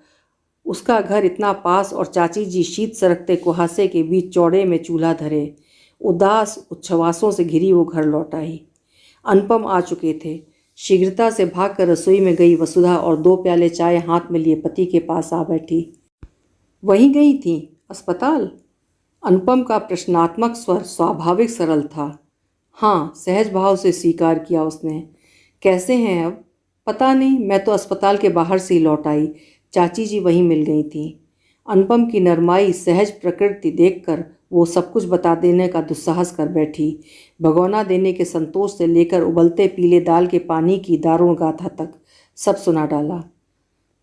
उसका घर इतना पास और चाची जी शीत सरकते कुहासे के बीच चौड़े में चूल्हा धरे उदास उच्छ्वासों से घिरी वो घर लौट आई अनुपम आ चुके थे शीघ्रता से भागकर रसोई में गई वसुधा और दो प्याले चाय हाथ में लिए पति के पास आ बैठी वहीं गई थी अस्पताल अनुपम का प्रश्नात्मक स्वर स्वाभाविक सरल था हाँ सहज भाव से स्वीकार किया उसने कैसे हैं अब पता नहीं मैं तो अस्पताल के बाहर से ही लौट आई चाची जी वहीं मिल गई थी अनुपम की नरमाई सहज प्रकृति देखकर वो सब कुछ बता देने का दुस्साहस कर बैठी भगौना देने के संतोष से लेकर उबलते पीले दाल के पानी की दारुण गाथा तक सब सुना डाला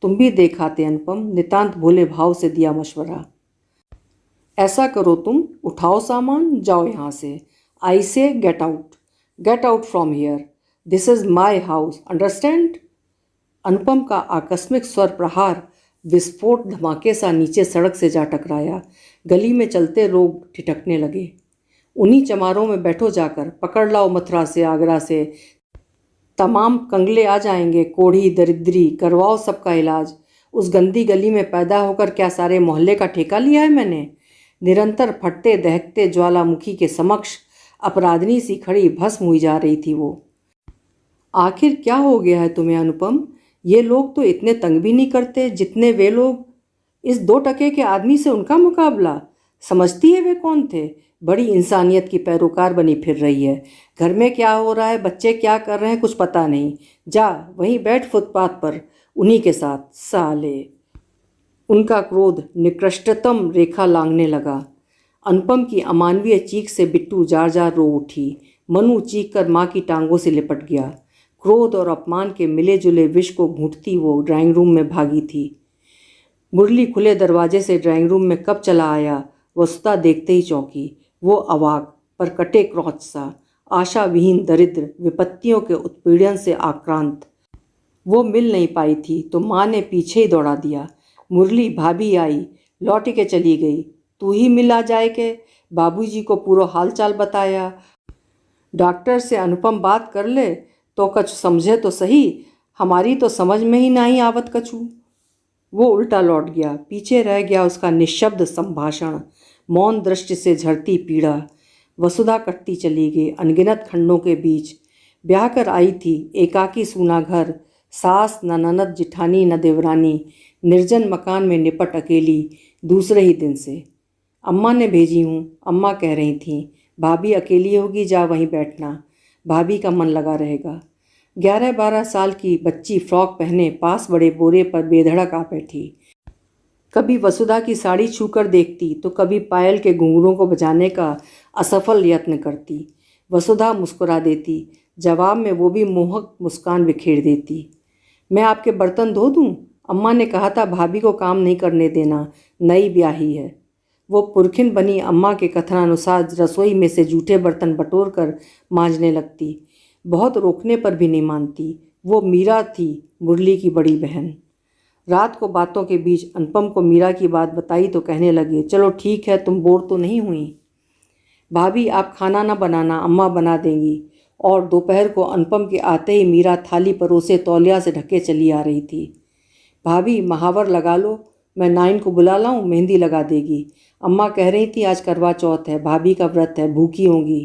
तुम भी देखाते अनुपम नितांत भोले भाव से दिया मशवरा ऐसा करो तुम उठाओ सामान जाओ यहाँ से I say get out get out from here this is my house understand Anupam का आकस्मिक स्वर प्रहार विस्फोट धमाके सा नीचे सड़क से जा टकराया गली में चलते लोग ठिठकने लगे उन्हीं चमारों में बैठो जाकर पकड़ लाओ मथुरा से आगरा से तमाम कंगले आ जाएंगे कोढ़ी दरिद्री करवाओ सबका इलाज उस गंदी गली में पैदा होकर क्या सारे मोहल्ले का ठेका लिया है मैंने निरंतर फटते दहकते ज्वालामुखी के समक्ष अपराधनी सी खड़ी भस्म हुई जा रही थी वो आखिर क्या हो गया है तुम्हें अनुपम ये लोग तो इतने तंग भी नहीं करते जितने वे लोग इस दो टके के आदमी से उनका मुकाबला समझती है वे कौन थे बड़ी इंसानियत की पैरोकार बनी फिर रही है घर में क्या हो रहा है बच्चे क्या कर रहे हैं कुछ पता नहीं जा वहीं बैठ फुटपाथ पर उन्हीं के साथ साले उनका क्रोध निकृष्टतम रेखा लांगने लगा अनुपम की अमानवीय चीख से बिट्टू जार जार रो उठी मनु चीख कर माँ की टांगों से लिपट गया क्रोध और अपमान के मिले जुले विष को घूटती वो ड्राइंग रूम में भागी थी मुरली खुले दरवाजे से ड्राइंग रूम में कब चला आया वस्ता देखते ही चौंकी वो अवाक पर कटे क्रौच सा आशा विहीन दरिद्र विपत्तियों के उत्पीड़न से आक्रांत वो मिल नहीं पाई थी तो माँ ने पीछे ही दौड़ा दिया मुरली भाभी आई लौट के चली गई तू ही मिला जाए के बाबूजी को पूरा हालचाल बताया डॉक्टर से अनुपम बात कर ले तो कछ समझे तो सही हमारी तो समझ में ही ना ही आवत कछु वो उल्टा लौट गया पीछे रह गया उसका निशब्द संभाषण मौन दृष्टि से झरती पीड़ा वसुधा कटती चली गई अनगिनत खंडों के बीच ब्याह कर आई थी एकाकी सूना घर सास न ननद जिठानी न देवरानी निर्जन मकान में निपट अकेली दूसरे ही दिन से अम्मा ने भेजी हूँ अम्मा कह रही थी भाभी अकेली होगी जा वहीं बैठना भाभी का मन लगा रहेगा ग्यारह बारह साल की बच्ची फ्रॉक पहने पास बड़े बोरे पर बेधड़क आ बैठी कभी वसुधा की साड़ी छूकर देखती तो कभी पायल के घुघरों को बजाने का असफल यत्न करती वसुधा मुस्कुरा देती जवाब में वो भी मोहक मुस्कान बिखेर देती मैं आपके बर्तन धो दूँ अम्मा ने कहा था भाभी को काम नहीं करने देना नई ब्याही है वो पुरखिन बनी अम्मा के कथनानुसार रसोई में से जूठे बर्तन बटोर कर मांजने लगती बहुत रोकने पर भी नहीं मानती वो मीरा थी मुरली की बड़ी बहन रात को बातों के बीच अनुपम को मीरा की बात बताई तो कहने लगे चलो ठीक है तुम बोर तो नहीं हुई भाभी आप खाना ना बनाना अम्मा बना देंगी और दोपहर को अनुपम के आते ही मीरा थाली परोसे तौलिया से ढके चली आ रही थी भाभी महावर लगा लो मैं नाइन को बुला लाऊं मेहंदी लगा देगी अम्मा कह रही थी आज करवा चौथ है भाभी का व्रत है भूखी होंगी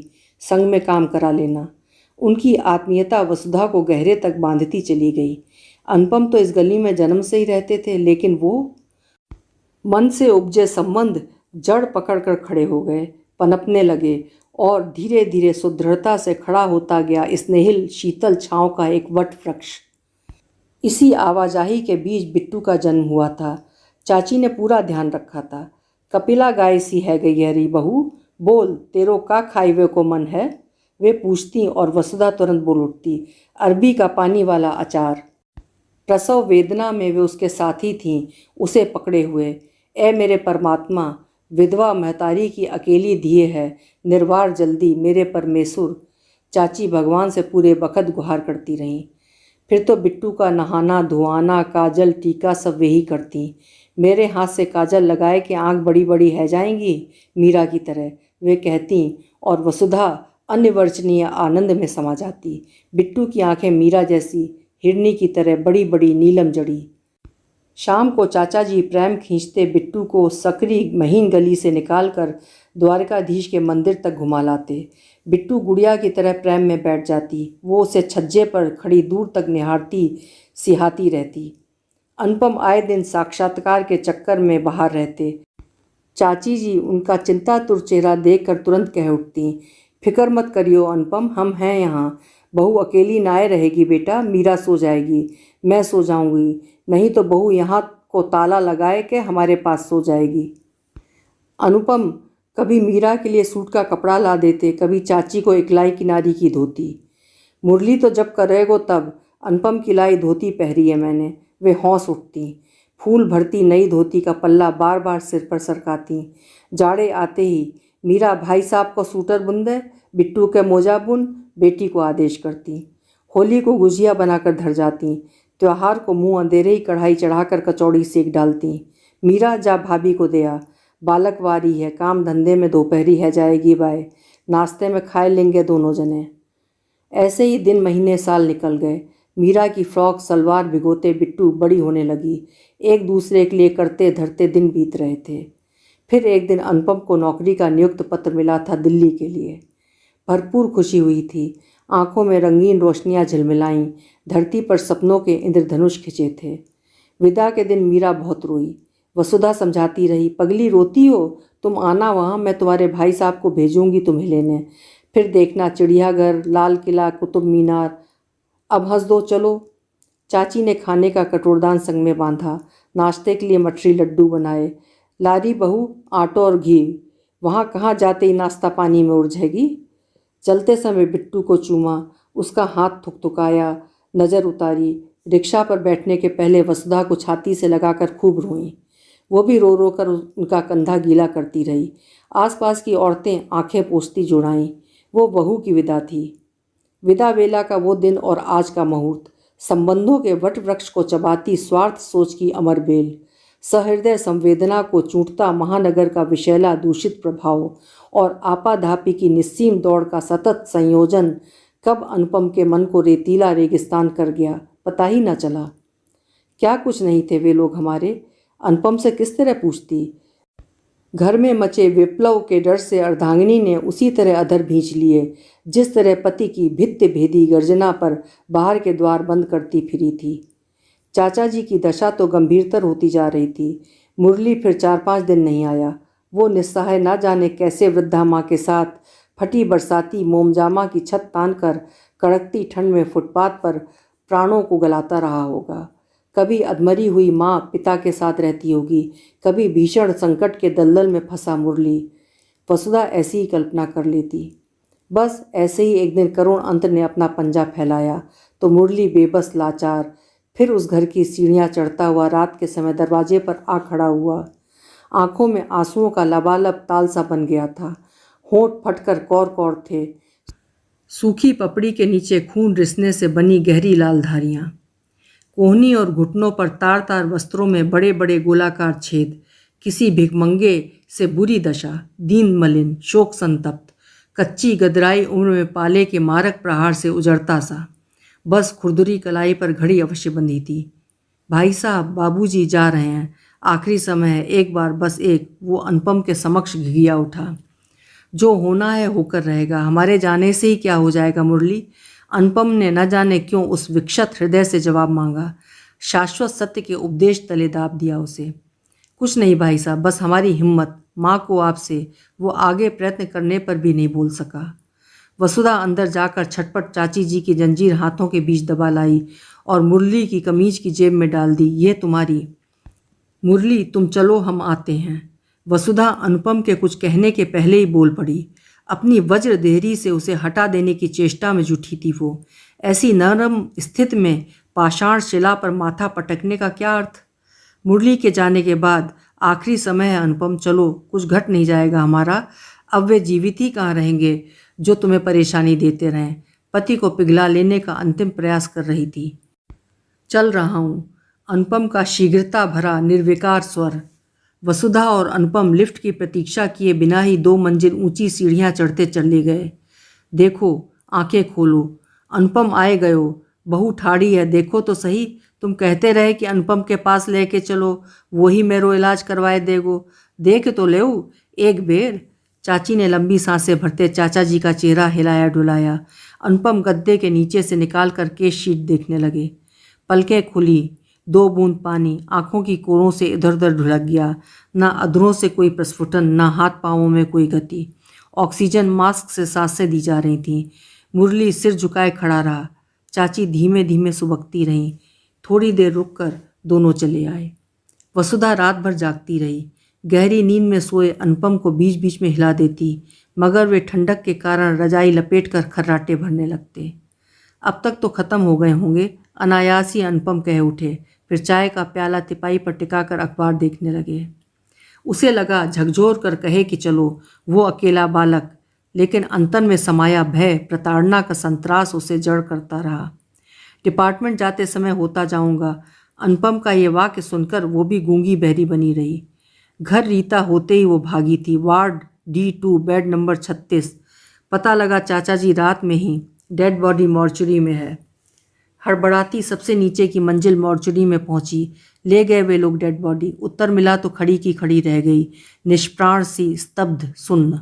संग में काम करा लेना उनकी आत्मीयता वसुधा को गहरे तक बांधती चली गई अनुपम तो इस गली में जन्म से ही रहते थे लेकिन वो मन से उपजे संबंध जड़ पकड़ कर खड़े हो गए पनपने लगे और धीरे धीरे सुदृढ़ता से खड़ा होता गया स्नेहिल शीतल छाँव का एक वट वृक्ष इसी आवाजाही के बीच बिट्टू का जन्म हुआ था चाची ने पूरा ध्यान रखा था कपिला गाय सी है गई री बहू बोल तेरो का खाइवे को मन है वे पूछती और वसुधा तुरंत बोल उठती अरबी का पानी वाला अचार प्रसव वेदना में वे उसके साथी थीं उसे पकड़े हुए ए मेरे परमात्मा विधवा महतारी की अकेली धीए है निर्वार जल्दी मेरे परमेश्वर चाची भगवान से पूरे बखत गुहार करती रहीं फिर तो बिट्टू का नहाना धुआना काजल टीका सब वही करती मेरे हाथ से काजल लगाए कि आंख बड़ी बड़ी है जाएंगी मीरा की तरह वे कहती और वसुधा अनिवर्चनीय आनंद में समा जाती बिट्टू की आंखें मीरा जैसी हिरनी की तरह बड़ी बड़ी नीलम जड़ी शाम को चाचा जी प्रेम खींचते बिट्टू को सकरी महीन गली से निकालकर द्वारकाधीश के मंदिर तक घुमा लाते बिट्टू गुड़िया की तरह प्रेम में बैठ जाती वो उसे छज्जे पर खड़ी दूर तक निहारती सिहाती रहती अनुपम आए दिन साक्षात्कार के चक्कर में बाहर रहते चाची जी उनका चिंतातुर चेहरा देखकर तुरंत कह उठती फिक्र मत करियो अनुपम हम हैं यहाँ बहू अकेली नाए रहेगी बेटा मीरा सो जाएगी मैं सो जाऊँगी नहीं तो बहू यहाँ को ताला लगाए के हमारे पास सो जाएगी अनुपम कभी मीरा के लिए सूट का कपड़ा ला देते कभी चाची को इकलाई किनारी की धोती मुरली तो जब करेगो तब अनुपम की लाई धोती पहरी है मैंने वे हौस उठती फूल भरती नई धोती का पल्ला बार बार सिर पर सरकाती जाड़े आते ही मीरा भाई साहब को सूटर बुन दे बिट्टू के मोजा बुन बेटी को आदेश करती होली को गुजिया बनाकर धर जाती त्यौहार को मुंह अंधेरे ही कढ़ाई चढ़ाकर कचौड़ी सेक डालती मीरा जा भाभी को दिया बालक वारी है काम धंधे में दोपहरी है जाएगी बाय नाश्ते में खाए लेंगे दोनों जने ऐसे ही दिन महीने साल निकल गए मीरा की फ्रॉक सलवार भिगोते बिट्टू बड़ी होने लगी एक दूसरे के लिए करते धरते दिन बीत रहे थे फिर एक दिन अनुपम को नौकरी का नियुक्त पत्र मिला था दिल्ली के लिए भरपूर खुशी हुई थी आंखों में रंगीन रोशनियां झलमिलाईं धरती पर सपनों के इंद्रधनुष खिंचे थे विदा के दिन मीरा बहुत रोई वसुधा समझाती रही पगली रोती हो तुम आना वहाँ मैं तुम्हारे भाई साहब को भेजूंगी तुम्हें लेने फिर देखना चिड़ियाघर लाल किला कुतुब मीनार अब हंस दो चलो चाची ने खाने का कटोरदान संग में बांधा नाश्ते के लिए मठरी लड्डू बनाए लारी बहू आटो और घी वहाँ कहाँ जाते ही नाश्ता पानी में उड़ जाएगी चलते समय बिट्टू को चूमा उसका हाथ थुकथुकाया नज़र उतारी रिक्शा पर बैठने के पहले वसुधा को छाती से लगाकर खूब रोई वो भी रो रो कर उनका कंधा गीला करती रही आसपास की औरतें आंखें पोसती जुड़ाईं वो बहू की विदा थी विदा वेला का वो दिन और आज का मुहूर्त संबंधों के वट वृक्ष को चबाती स्वार्थ सोच की अमर बेल सहृदय संवेदना को चूटता महानगर का विषैला दूषित प्रभाव और आपाधापी की निस्सीम दौड़ का सतत संयोजन कब अनुपम के मन को रेतीला रेगिस्तान कर गया पता ही न चला क्या कुछ नहीं थे वे लोग हमारे अनुपम से किस तरह पूछती घर में मचे विप्लव के डर से अर्धांगिनी ने उसी तरह अधर भींच लिए जिस तरह पति की भित्त भेदी गर्जना पर बाहर के द्वार बंद करती फिरी थी चाचा जी की दशा तो गंभीरतर होती जा रही थी मुरली फिर चार पाँच दिन नहीं आया वो निस्सहाय ना जाने कैसे वृद्धा माँ के साथ फटी बरसाती मोमजामा की छत तान कर कड़कती ठंड में फुटपाथ पर प्राणों को गलाता रहा होगा कभी अधमरी हुई माँ पिता के साथ रहती होगी कभी भीषण संकट के दलदल में फंसा मुरली वसुधा ऐसी ही कल्पना कर लेती बस ऐसे ही एक दिन करुण अंत ने अपना पंजा फैलाया तो मुरली बेबस लाचार फिर उस घर की सीढ़ियाँ चढ़ता हुआ रात के समय दरवाजे पर आ खड़ा हुआ आंखों में आंसुओं का लबालब ताल सा बन गया था होंठ फटकर कौर कौर थे सूखी पपड़ी के नीचे खून रिसने से बनी गहरी लाल धारियाँ कोहनी और घुटनों पर तार तार वस्त्रों में बड़े बड़े गोलाकार छेद किसी भिकमंगे से बुरी दशा दीन मलिन शोक संतप्त कच्ची गदराई उम्र में पाले के मारक प्रहार से उजड़ता सा बस खुरदुरी कलाई पर घड़ी अवश्य बंधी थी भाई साहब बाबूजी जा रहे हैं आखिरी समय है एक बार बस एक वो अनुपम के समक्ष घिया उठा जो होना है होकर रहेगा हमारे जाने से ही क्या हो जाएगा मुरली अनुपम ने न जाने क्यों उस विक्षत हृदय से जवाब मांगा शाश्वत सत्य के उपदेश तले दाब दिया उसे कुछ नहीं भाई साहब बस हमारी हिम्मत माँ को आपसे वो आगे प्रयत्न करने पर भी नहीं बोल सका वसुधा अंदर जाकर छटपट चाची जी की जंजीर हाथों के बीच दबा लाई और मुरली की कमीज की जेब में डाल दी ये तुम्हारी मुरली तुम चलो हम आते हैं वसुधा अनुपम के कुछ कहने के पहले ही बोल पड़ी अपनी वज्र देहरी से उसे हटा देने की चेष्टा में जुटी थी वो ऐसी नरम स्थिति में पाषाण शिला पर माथा पटकने का क्या अर्थ मुरली के जाने के बाद आखिरी समय है अनुपम चलो कुछ घट नहीं जाएगा हमारा अब वे जीवित ही कहाँ रहेंगे जो तुम्हें परेशानी देते रहें पति को पिघला लेने का अंतिम प्रयास कर रही थी चल रहा हूँ अनुपम का शीघ्रता भरा निर्विकार स्वर वसुधा और अनुपम लिफ्ट की प्रतीक्षा किए बिना ही दो मंजिल ऊंची सीढ़ियां चढ़ते चले गए देखो आंखें खोलो अनुपम आए गयो बहु ठाड़ी है देखो तो सही तुम कहते रहे कि अनुपम के पास लेके चलो वही मेरो इलाज करवाए देगो देख तो ले एक बेर चाची ने लंबी सांसें भरते चाचा जी का चेहरा हिलाया डुलाया अनुपम गद्दे के नीचे से निकाल कर केस शीट देखने लगे पलकें खुली दो बूंद पानी आंखों की कोरों से इधर उधर ढुलक गया ना अधरों से कोई प्रस्फुटन ना हाथ पाँवों में कोई गति ऑक्सीजन मास्क से सांसें दी जा रही थी मुरली सिर झुकाए खड़ा रहा चाची धीमे धीमे सुबकती रहीं थोड़ी देर रुककर दोनों चले आए वसुधा रात भर जागती रही गहरी नींद में सोए अनुपम को बीच बीच में हिला देती मगर वे ठंडक के कारण रजाई लपेट कर खर्राटे भरने लगते अब तक तो ख़त्म हो गए होंगे अनायास ही अनुपम कह उठे फिर चाय का प्याला तिपाई पर टिकाकर अखबार देखने लगे उसे लगा झकझोर कर कहे कि चलो वो अकेला बालक लेकिन अंतन में समाया भय प्रताड़ना का संतरास उसे जड़ करता रहा डिपार्टमेंट जाते समय होता जाऊंगा अनुपम का ये वाक्य सुनकर वो भी गूंगी बहरी बनी रही घर रीता होते ही वो भागी थी ward D two bed number छत्तीस पता लगा चाचा जी रात में ही डेड बॉडी मॉर्चरी में है हड़बड़ाती सबसे नीचे की मंजिल मॉर्चरी में पहुंची ले गए वे लोग डेड बॉडी उत्तर मिला तो खड़ी की खड़ी रह गई निष्प्राण सी स्तब्ध सुन्न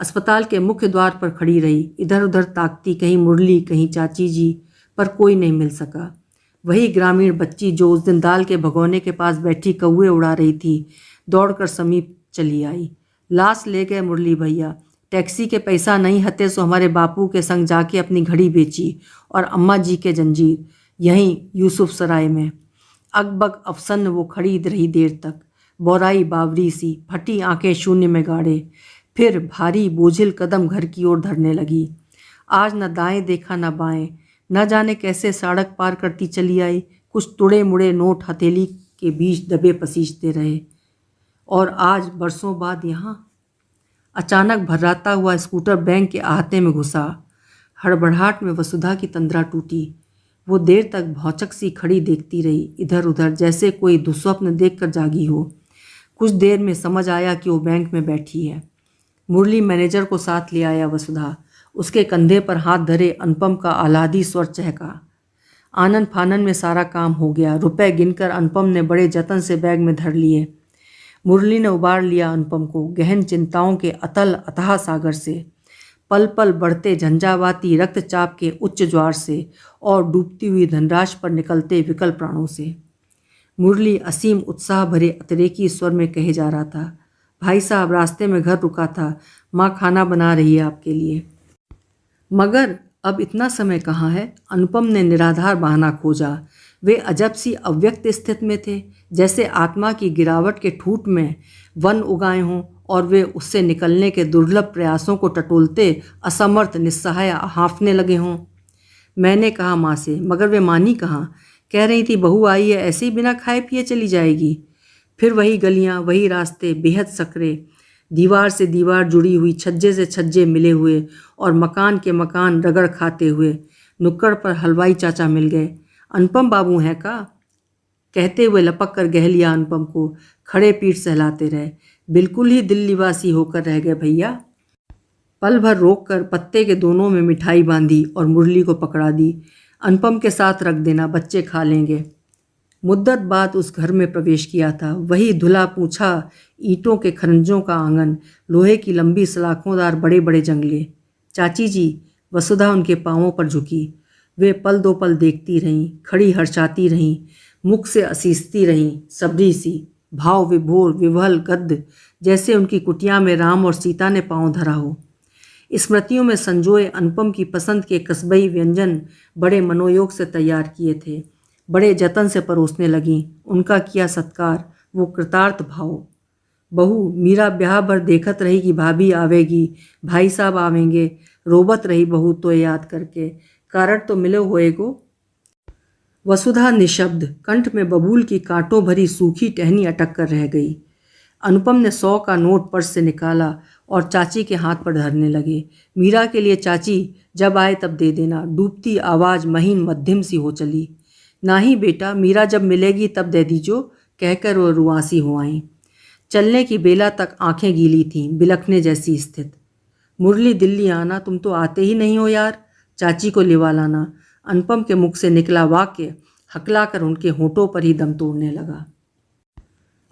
अस्पताल के मुख्य द्वार पर खड़ी रही इधर उधर ताकती कहीं मुरली कहीं चाची जी पर कोई नहीं मिल सका वही ग्रामीण बच्ची जो उस दिन दाल के भगोने के पास बैठी कौए उड़ा रही थी दौड़कर समीप चली आई लाश ले गए मुरली भैया टैक्सी के पैसा नहीं हते सो हमारे बापू के संग जाके अपनी घड़ी बेची और अम्मा जी के जंजीर यहीं यूसुफ सराय में अकबक अफसन वो खरीद रही देर तक बोराई बावरी सी फटी आंखें शून्य में गाड़े फिर भारी बोझिल कदम घर की ओर धरने लगी आज न दाएं देखा न बाएं न जाने कैसे सड़क पार करती चली आई कुछ तुड़े मुड़े नोट हथेली के बीच दबे पसीजते रहे और आज बरसों बाद यहाँ अचानक भर्राता हुआ स्कूटर बैंक के आहते में घुसा हड़बड़ाहट में वसुधा की तंद्रा टूटी वो देर तक भौचक सी खड़ी देखती रही इधर उधर जैसे कोई दुस्वप्न देख कर जागी हो कुछ देर में समझ आया कि वो बैंक में बैठी है मुरली मैनेजर को साथ ले आया वसुधा उसके कंधे पर हाथ धरे अनुपम का आह्लादी स्वर चहका आनन फानन में सारा काम हो गया रुपए गिनकर अनुपम ने बड़े जतन से बैग में धर लिए मुरली ने उबार लिया अनुपम को गहन चिंताओं के अतल अथाह सागर से पल पल बढ़ते झंझावाती रक्तचाप के उच्च ज्वार से और डूबती हुई धनराश पर निकलते विकल प्राणों से मुरली असीम उत्साह भरे अतरेकी स्वर में कहे जा रहा था भाई साहब रास्ते में घर रुका था माँ खाना बना रही है आपके लिए मगर अब इतना समय कहाँ है अनुपम ने निराधार बहाना खोजा वे अजब सी अव्यक्त स्थिति में थे जैसे आत्मा की गिरावट के ठूट में वन उगाए हों और वे उससे निकलने के दुर्लभ प्रयासों को टटोलते असमर्थ निस्सहाय हाँफने लगे हों मैंने कहा माँ से मगर वे मानी कहाँ कह रही थी बहू आई है ऐसे ही बिना खाए पिए चली जाएगी फिर वही गलियाँ वही रास्ते बेहद सकरे दीवार से दीवार जुड़ी हुई छज्जे से छज्जे मिले हुए और मकान के मकान रगड़ खाते हुए नुक्कड़ पर हलवाई चाचा मिल गए अनुपम बाबू हैं का कहते हुए लपक कर गहलिया अनुपम को खड़े पीठ सहलाते रहे बिल्कुल ही दिल्लीवासी होकर रह गए भैया पल भर रोक कर पत्ते के दोनों में मिठाई बांधी और मुरली को पकड़ा दी अनुपम के साथ रख देना बच्चे खा लेंगे मुद्दत बाद उस घर में प्रवेश किया था वही धुला पूछा ईंटों के खनजों का आंगन लोहे की लंबी सलाखोंदार बड़े बड़े जंगले चाची जी वसुधा उनके पाँवों पर झुकी वे पल दो पल देखती रहीं खड़ी हर्षाती रहीं मुख से असीसती रहीं सबरी सी भाव विभोर विवल गद्द जैसे उनकी कुटिया में राम और सीता ने पांव धरा हो स्मृतियों में संजोए अनुपम की पसंद के कस्बई व्यंजन बड़े मनोयोग से तैयार किए थे बड़े जतन से परोसने लगीं उनका किया सत्कार वो कृतार्थ भाव बहू मीरा ब्याह भर देखत रही कि भाभी आवेगी भाई साहब आवेंगे रोबत रही बहू तो याद करके कारण तो मिलो को वसुधा निशब्द कंठ में बबूल की कांटों भरी सूखी टहनी अटक कर रह गई अनुपम ने सौ का नोट पर्स से निकाला और चाची के हाथ पर धरने लगे मीरा के लिए चाची जब आए तब दे देना डूबती आवाज़ महीन मध्यम सी हो चली ना ही बेटा मीरा जब मिलेगी तब दे दीजो कहकर वो रुआसी हो आई चलने की बेला तक आंखें गीली थीं बिलखने जैसी स्थित मुरली दिल्ली आना तुम तो आते ही नहीं हो यार चाची को लिवा लाना अनुपम के मुख से निकला वाक्य हकला कर उनके होठों पर ही दम तोड़ने लगा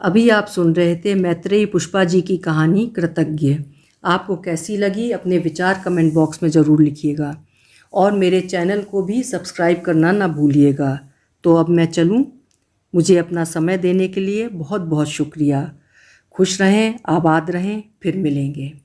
अभी आप सुन रहे थे मैत्रेयी पुष्पा जी की कहानी कृतज्ञ आपको कैसी लगी अपने विचार कमेंट बॉक्स में ज़रूर लिखिएगा और मेरे चैनल को भी सब्सक्राइब करना ना भूलिएगा तो अब मैं चलूँ मुझे अपना समय देने के लिए बहुत बहुत शुक्रिया खुश रहें आबाद रहें फिर मिलेंगे